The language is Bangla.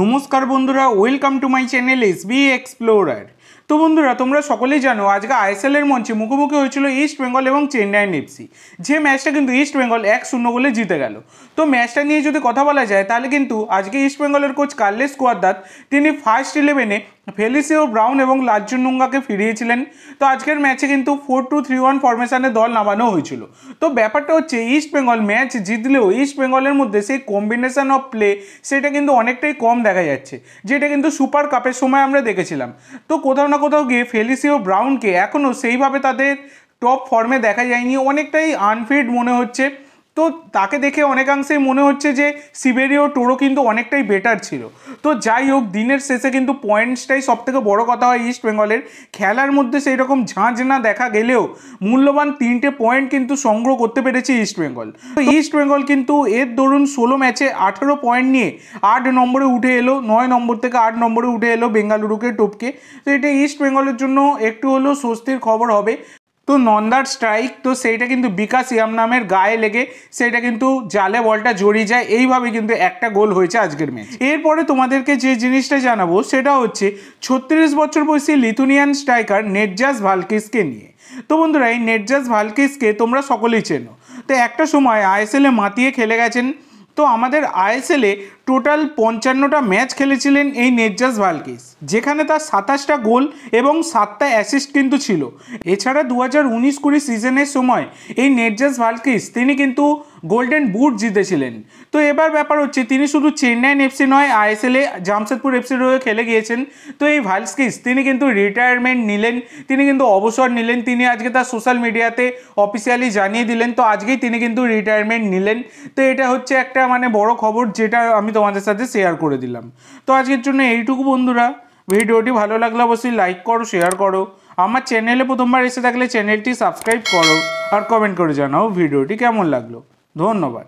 নমস্কার বন্ধুরা welcome to my channel S B explorer তো বন্ধুরা তোমরা সকলেই জানো আজকে আইএসএলের মঞ্চে মুখোমুখি হয়েছিল ইস্ট বেঙ্গল এবং চেন্নাই এফসি যে ম্যাচটা কিন্তু ইস্ট বেঙ্গল এক শূন্য গোলে জিতে গেল তো ম্যাচটা নিয়ে যদি কথা বলা যায় তাহলে কিন্তু আজকে ইস্ট বেঙ্গলের কোচ কার্লেস কোয়ার্দাত তিনি ফার্স্ট ইলেভেনে ফেলিসিও ব্রাউন এবং লালচুনুঙ্গাকে ফিরিয়েছিলেন তো আজকের ম্যাচে কিন্তু ফোর টু থ্রি ওয়ান ফরমেশানে দল নামানো হয়েছিল তো ব্যাপারটা হচ্ছে ইস্ট বেঙ্গল ম্যাচ জিতলেও ইস্ট বেঙ্গলের মধ্যে সেই কম্বিনেশান অফ প্লে সেটা কিন্তু অনেকটাই কম দেখা যাচ্ছে যেটা কিন্তু সুপার কাপের সময় আমরা দেখেছিলাম তো কোথাও না কোথাও গিয়ে ফেলিসিও ব্রাউনকে এখনও সেইভাবে তাদের টপ ফর্মে দেখা যায়নি অনেকটাই আনফিট মনে হচ্ছে তো তাকে দেখে অনেকাংশেই মনে হচ্ছে যে সিবেরিও টোরো কিন্তু অনেকটাই বেটার ছিল তো যাই হোক দিনের শেষে কিন্তু পয়েন্টসটাই সব থেকে বড়ো কথা হয় ইস্ট বেঙ্গলের খেলার মধ্যে সেই রকম ঝাঁঝ না দেখা গেলেও মূল্যবান তিনটে পয়েন্ট কিন্তু সংগ্রহ করতে পেরেছে ইস্ট বেঙ্গল তো ইস্ট বেঙ্গল কিন্তু এর দরুন ষোলো ম্যাচে আঠেরো পয়েন্ট নিয়ে আট নম্বরে উঠে এলো নয় নম্বর থেকে আট নম্বরে উঠে এলো বেঙ্গালুরুকে টপকে তো এটা ইস্ট বেঙ্গলের জন্য একটু হলেও স্বস্তির খবর হবে তো নন্দার স্ট্রাইক তো সেইটা কিন্তু বিকাশ ইয়াম নামের গায়ে লেগে সেটা কিন্তু জালে বলটা জড়িয়ে যায় এইভাবে কিন্তু একটা গোল হয়েছে আজকের ম্যাচ এরপরে তোমাদেরকে যে জিনিসটা জানাবো সেটা হচ্ছে ছত্রিশ বছর বয়সী লিথুনিয়ান স্ট্রাইকার নেটজাস ভালকিসকে নিয়ে তো বন্ধুরা এই নেটজাস ভালকিসকে তোমরা সকলেই চেনো তো একটা সময় আইএসএলে মাতিয়ে খেলে গেছেন তো আমাদের আইএসএলে টোটাল পঞ্চান্নটা ম্যাচ খেলেছিলেন এই নেজাস ভালকিস যেখানে তার সাতাশটা গোল এবং সাতটা অ্যাসিস্ট কিন্তু ছিল এছাড়া দু হাজার উনিশ কুড়ি সিজনের সময় এই নেজাস ভালকিস তিনি কিন্তু গোল্ডেন বুট জিতেছিলেন তো এবার ব্যাপার হচ্ছে তিনি শুধু চেন্নাইন এফসি নয় আইএসএলে জামশেদপুর এফসির হয়ে খেলে গিয়েছেন তো এই ভালস্কিস তিনি কিন্তু রিটায়ারমেন্ট নিলেন তিনি কিন্তু অবসর নিলেন তিনি আজকে তার সোশ্যাল মিডিয়াতে অফিসিয়ালি জানিয়ে দিলেন তো আজকেই তিনি কিন্তু রিটায়ারমেন্ট নিলেন তো এটা হচ্ছে একটা মানে বড় খবর যেটা আমি তোমাদের সাথে শেয়ার করে দিলাম তো আজকের জন্য এইটুকু বন্ধুরা ভিডিওটি ভালো লাগলে অবশ্যই লাইক করো শেয়ার করো আমার চ্যানেলে প্রথমবার এসে থাকলে চ্যানেলটি সাবস্ক্রাইব করো আর কমেন্ট করে জানাও ভিডিওটি কেমন লাগলো ধন্যবাদ